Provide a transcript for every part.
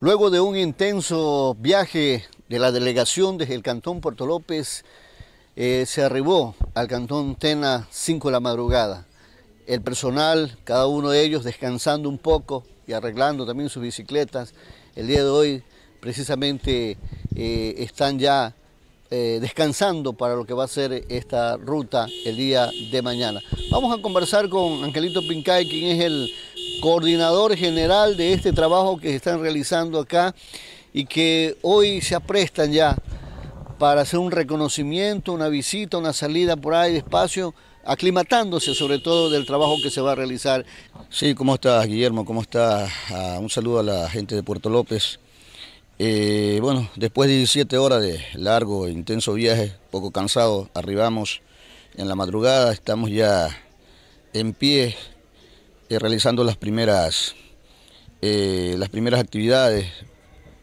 Luego de un intenso viaje de la delegación desde el Cantón Puerto López, eh, se arribó al Cantón Tena 5 de la madrugada. El personal, cada uno de ellos descansando un poco y arreglando también sus bicicletas. El día de hoy precisamente eh, están ya eh, descansando para lo que va a ser esta ruta el día de mañana. Vamos a conversar con Angelito Pincay, quien es el coordinador general de este trabajo que se están realizando acá y que hoy se aprestan ya para hacer un reconocimiento, una visita, una salida por ahí despacio, aclimatándose sobre todo del trabajo que se va a realizar. Sí, ¿cómo estás Guillermo? ¿Cómo estás? Ah, un saludo a la gente de Puerto López. Eh, bueno, después de 17 horas de largo, e intenso viaje, poco cansado, arribamos en la madrugada, estamos ya en pie eh, realizando las primeras, eh, las primeras actividades.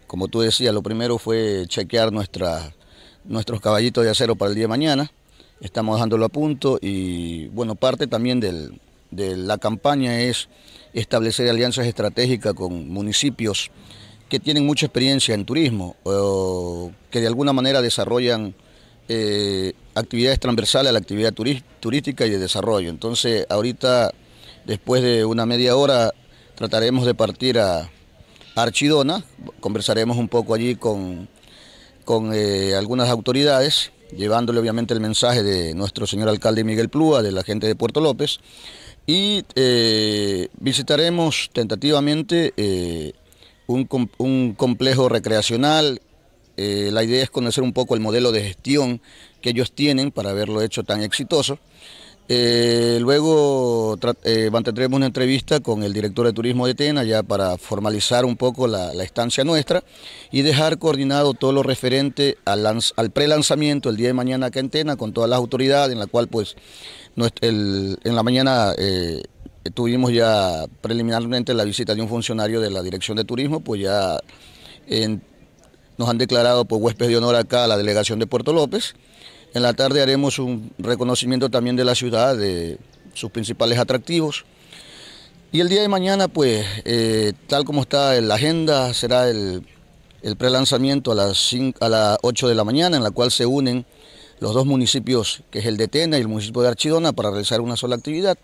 Como tú decías, lo primero fue chequear nuestros caballitos de acero para el día de mañana. Estamos dejándolo a punto y bueno, parte también de la campaña es establecer alianzas estratégicas con municipios que tienen mucha experiencia en turismo o que de alguna manera desarrollan eh, actividades transversales a la actividad turística y de desarrollo. Entonces, ahorita Después de una media hora trataremos de partir a Archidona, conversaremos un poco allí con, eh, algunas autoridades, llevándole obviamente el mensaje de nuestro señor alcalde Miguel Plúa, de la gente de Puerto López, y eh, visitaremos tentativamente eh, un, un, complejo recreacional. la idea es conocer un poco el modelo de gestión que ellos tienen para haberlo hecho tan exitoso. Eh, luego eh, mantendremos una entrevista con el director de turismo de Tena ya para formalizar un poco la, estancia nuestra y dejar coordinado todo lo referente al, al pre el día de mañana acá en Tena con todas las autoridades, en la cual pues en la mañana eh, tuvimos ya preliminarmente la visita de un funcionario de la Dirección de Turismo, pues ya nos han declarado por huésped de honor acá a la delegación de Puerto López. En la tarde haremos un reconocimiento también de la ciudad, de sus principales atractivos. Y el día de mañana, pues, eh, tal como está en la agenda, será el, prelanzamiento a las, a las 8 de la mañana, en la cual se unen los dos municipios, que es el de Tena y el municipio de Archidona, para realizar una sola actividad.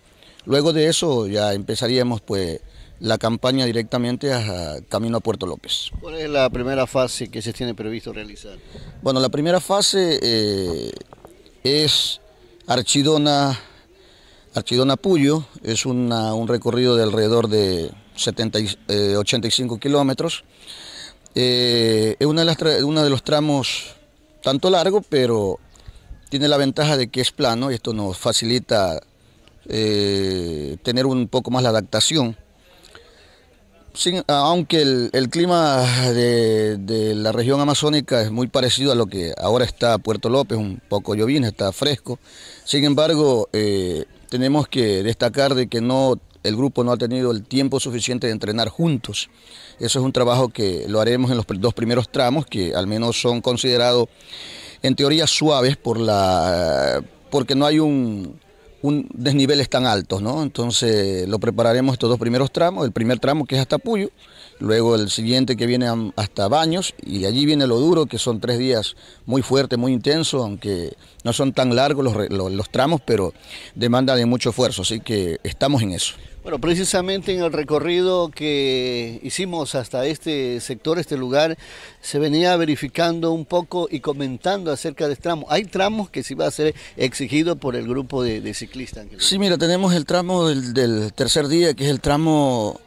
Luego de eso ya empezaríamos, pues, la campaña directamente a Camino a Puerto López. ¿Cuál es la primera fase que se tiene previsto realizar? Bueno, la primera fase eh, es Archidona, Archidona Puyo, es un recorrido de alrededor de 70, 85 eh, kilómetros. Eh, es una de, uno de los tramos tanto largo, pero tiene la ventaja de que es plano y esto nos facilita tener un poco más la adaptación aunque el, clima de, la región amazónica es muy parecido a lo que ahora está Puerto López, un poco llovino, está fresco. Sin embargo, eh, tenemos que destacar de que no el grupo no ha tenido el tiempo suficiente de entrenar juntos. Eso es un trabajo que lo haremos en los dos primeros tramos, que al menos son considerados en teoría suaves por la, porque no hay un un, desniveles tan altos, ¿no? Entonces lo prepararemos estos dos primeros tramos, el primer tramo que es hasta Puyo luego el siguiente que viene hasta Baños y allí viene lo duro, que son tres días muy fuertes, muy intensos, aunque no son tan largos los, tramos, pero demanda de mucho esfuerzo, así que estamos en eso. Bueno, precisamente en el recorrido que hicimos hasta este sector, este lugar, se venía verificando un poco y comentando acerca de tramos. Hay tramos que sí va a ser exigido por el grupo de, ciclistas. Sí, mira, tenemos el tramo del tercer día, que es el tramo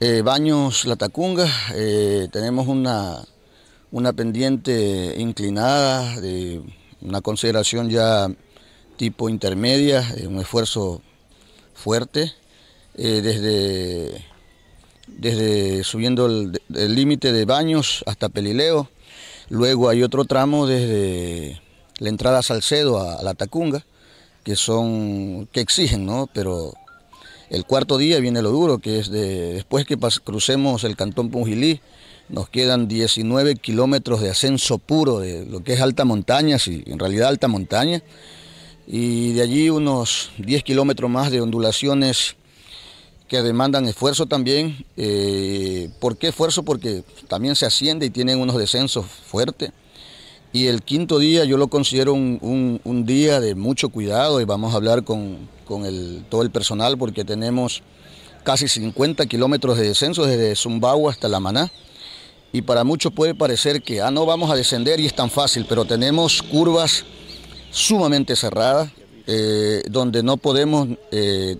eh, baños La Tacunga, eh, tenemos una, pendiente inclinada, de una consideración ya tipo intermedia, eh, un esfuerzo fuerte, desde, desde subiendo el límite de Baños hasta Pelileo, luego hay otro tramo desde la entrada Salcedo a, a La Tacunga, que son, que exigen, ¿no? Pero el cuarto día viene lo duro, que es de, después que crucemos el cantón Pungilí, nos quedan 19 kilómetros de ascenso puro de lo que es alta montaña, sí, en realidad alta montaña, y de allí unos 10 kilómetros más de ondulaciones que demandan esfuerzo también. Eh, ¿Por qué esfuerzo? Porque también se asciende y tienen unos descensos fuertes. Y el quinto día yo lo considero un, día de mucho cuidado y vamos a hablar con, el, todo el personal porque tenemos casi 50 kilómetros de descenso desde Zumbagua hasta La Maná. Y para muchos puede parecer que, ah, no vamos a descender y es tan fácil, pero tenemos curvas sumamente cerradas, eh, donde no podemos eh,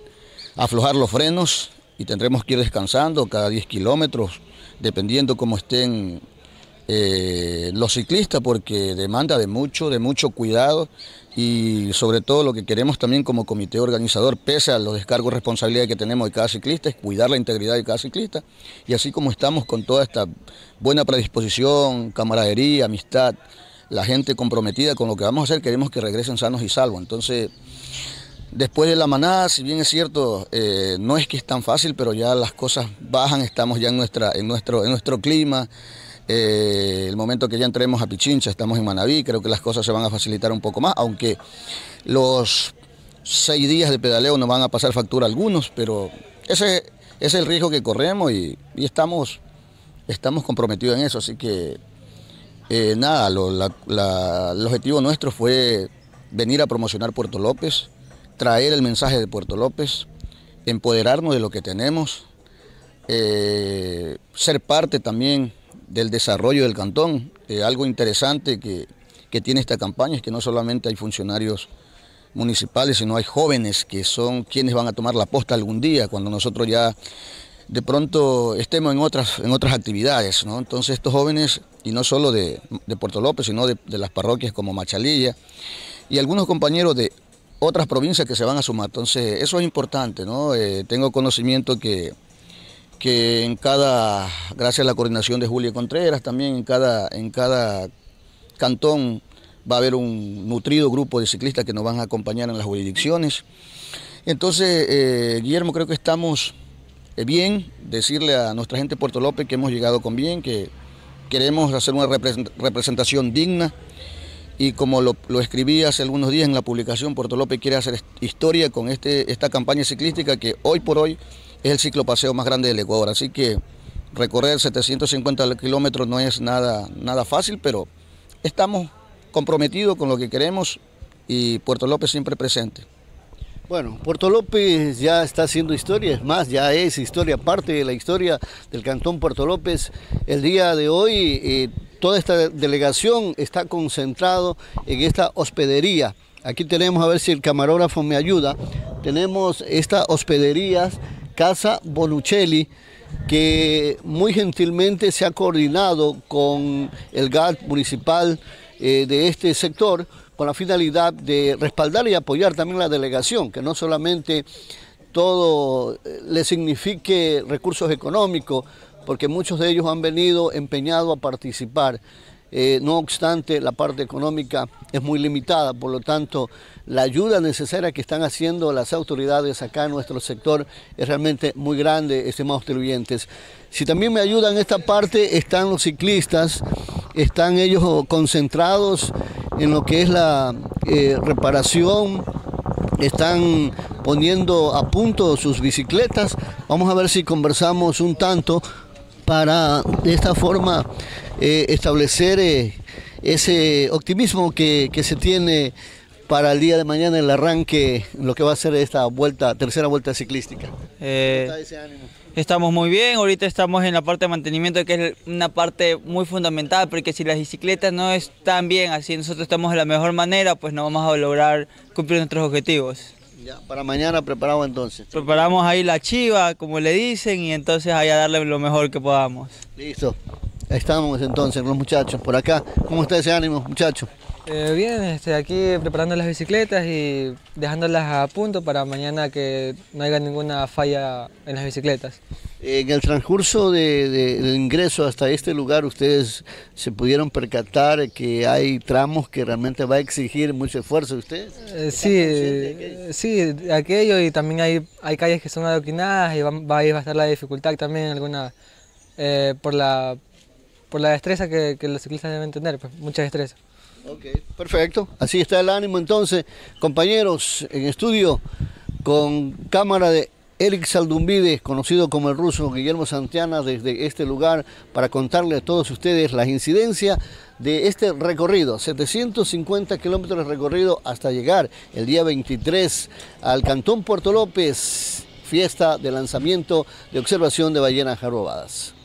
aflojar los frenos y tendremos que ir descansando cada 10 kilómetros, dependiendo cómo estén eh, los ciclistas porque demanda de mucho, de mucho cuidado y sobre todo lo que queremos también como comité organizador, pese a los descargos de responsabilidad que tenemos de cada ciclista, es cuidar la integridad de cada ciclista y así como estamos con toda esta buena predisposición, camaradería, amistad, la gente comprometida con lo que vamos a hacer, queremos que regresen sanos y salvos. Entonces, después de la manada, si bien es cierto, eh, no es que es tan fácil, pero ya las cosas bajan, estamos ya nuestra, en, nuestro, en nuestro clima. Eh, el momento que ya entremos a Pichincha, estamos en Manaví... creo que las cosas se van a facilitar un poco más, aunque los seis días de pedaleo nos van a pasar factura algunos, pero ese, es el riesgo que corremos y, estamos, estamos comprometidos en eso, así que eh, nada, el objetivo nuestro fue venir a promocionar Puerto López, traer el mensaje de Puerto López, empoderarnos de lo que tenemos, eh, ser parte también del desarrollo del cantón. Eh, algo interesante que, tiene esta campaña es que no solamente hay funcionarios municipales, sino hay jóvenes que son quienes van a tomar la posta algún día, cuando nosotros ya de pronto estemos en otras, en otras actividades. Entonces estos jóvenes, y no solo de, Puerto López, sino de, las parroquias como Machalilla, y algunos compañeros de otras provincias que se van a sumar. Entonces eso es importante, ¿no? Eh, tengo conocimiento que que en cada, gracias a la coordinación de Julia Contreras, también en cada, en cada cantón va a haber un nutrido grupo de ciclistas que nos van a acompañar en las jurisdicciones. Entonces, eh, Guillermo, creo que estamos eh, bien, decirle a nuestra gente de Puerto López que hemos llegado con bien, que queremos hacer una representación digna y como lo, lo, escribí hace algunos días en la publicación, Puerto López quiere hacer historia con este, esta campaña ciclística que hoy por hoy es el paseo más grande del Ecuador. Así que recorrer 750 kilómetros no es nada, nada fácil, pero estamos comprometidos con lo que queremos y Puerto López siempre presente. Bueno, Puerto López ya está haciendo historia, es más, ya es historia, parte de la historia del Cantón Puerto López. El día de hoy eh, toda esta delegación está concentrado en esta hospedería. Aquí tenemos, a ver si el camarógrafo me ayuda, tenemos estas hospederías Casa Bonuccelli, que muy gentilmente se ha coordinado con el GAT municipal eh, de este sector con la finalidad de respaldar y apoyar también la delegación, que no solamente todo eh, le signifique recursos económicos, porque muchos de ellos han venido empeñados a participar eh, no obstante, la parte económica es muy limitada, por lo tanto, la ayuda necesaria que están haciendo las autoridades acá en nuestro sector es realmente muy grande, estimados televidentes. Si también me ayudan en esta parte, están los ciclistas, están ellos concentrados en lo que es la eh, reparación, están poniendo a punto sus bicicletas. Vamos a ver si conversamos un tanto para de esta forma eh, establecer eh, ese optimismo que, se tiene para el día de mañana el arranque, lo que va a ser esta vuelta, tercera vuelta ciclística. Eh, estamos muy bien, ahorita estamos en la parte de mantenimiento que es una parte muy fundamental porque si las bicicletas no están bien, así nosotros estamos de la mejor manera, pues no vamos a lograr cumplir nuestros objetivos. Ya, para mañana preparado entonces. Preparamos ahí la chiva, como le dicen, y entonces allá a darle lo mejor que podamos. Listo. Estamos entonces los muchachos por acá. ¿Cómo está ese ánimo, muchachos? Eh, bien, este, aquí preparando las bicicletas y dejándolas a punto para mañana que no haya ninguna falla en las bicicletas. En el transcurso del ingreso hasta este lugar, ustedes se pudieron percatar que hay tramos que realmente va a exigir mucho esfuerzo de ustedes. Eh, sí, sí, aquello y también hay, hay calles que son adoquinadas y va, va a estar la dificultad también alguna eh, por la por la destreza que, los ciclistas deben tener, pues, mucha destreza. Ok, perfecto. Así está el ánimo entonces, compañeros, en estudio con cámara de Eric Saldumbides, conocido como el ruso Guillermo Santiana, desde este lugar para contarle a todos ustedes la incidencia de este recorrido, 750 kilómetros de recorrido hasta llegar el día 23 al Cantón Puerto López, fiesta de lanzamiento de observación de ballenas jarobadas.